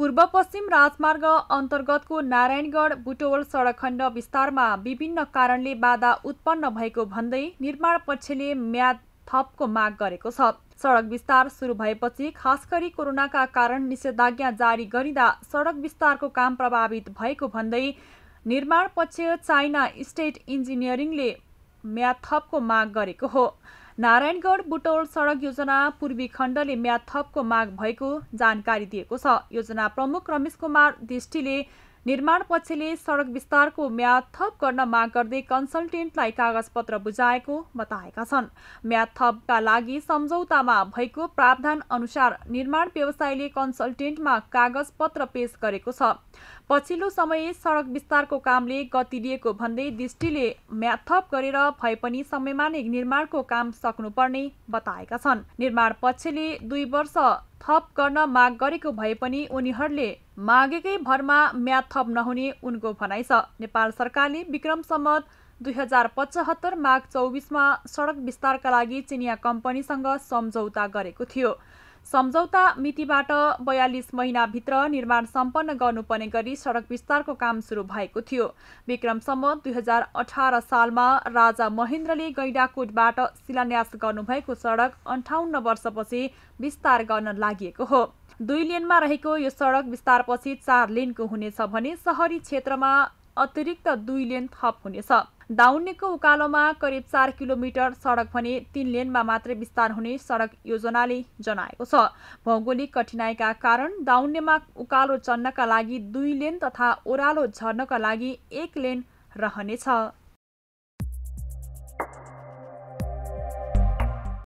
पूर्व पश्चिम राजमार्ग अन्तर्गतको नारायणगढ बुटवल सडक खण्ड विस्तारमा विभिन्न कारणले बाधा उत्पन्न भएको भन्दै निर्माण पक्षले म्याद थपको माग गरेको छ सडक विस्तार सुरु भएपछि खास गरी कोरोनाका कारण निषेधाज्ञा जारी गरिँदा सडक विस्तारको काम प्रभावित भएको भन्दै निर्माण पक्ष चाइना स्टेट इन्जिनियरिङले म्याद थपको माग गरेको हो नारायणगढ बुटौल सडक योजना पूर्वी खण्डले म्याथपको थपको माग भएको जानकारी दिएको छ योजना प्रमुख रमेश कुमार दृष्टिले निर्माण पक्षले सड़क विस्तारको म्याद थप गर्न माग गर्दै कन्सल्टेन्टलाई कागजपत्र बुझाएको बताएका छन् म्याद थपका लागि सम्झौतामा भएको प्रावधान अनुसार निर्माण व्यवसायले कन्सल्टेन्टमा कागजपत्र पेश गरेको छ पछिल्लो समय सड़क विस्तारको कामले गति लिएको भन्दै दृष्टिले म्याद थप गरेर भए पनि समयमा नै निर्माणको काम सक्नुपर्ने बताएका छन् निर्माण पक्षले दुई वर्ष थप गर्न माग गरेको भए पनि उनीहरूले मागेकै भरमा म्याद थप नहुने उनको भनाइ छ नेपाल सरकारले विक्रम सम्मत दुई हजार पचहत्तर माघ चौबिसमा सडक विस्तारका लागि चिनिया कम्पनीसँग सम्झौता गरेको थियो सम्झौता मितिबाट बयालिस महिनाभित्र निर्माण सम्पन्न गर्नुपर्ने गरी सड़क विस्तारको काम सुरु भएको थियो विक्रमसम्म दुई हजार अठार सालमा राजा महेन्द्रले गैडाकोटबाट शिलान्यास गर्नुभएको सड़क अन्ठाउन्न वर्षपछि विस्तार गर्न लागि हो दुई लेनमा रहेको यो सडक विस्तारपछि चार लेनको हुनेछ भने सहरी क्षेत्रमा अतिरिक्त दुई लेन थप हुनेछ दाउन्नेको उकालोमा करिब चार किलोमिटर सडक भने तीन लेनमा मात्रै विस्तार हुने सडक योजनाले जनाएको छ भौगोलिक कठिनाइका कारण दाउन्नेमा उकालो चढ्नका लागि दुई लेन तथा ओह्रालो झर्नका लागि एक लेन रहनेछ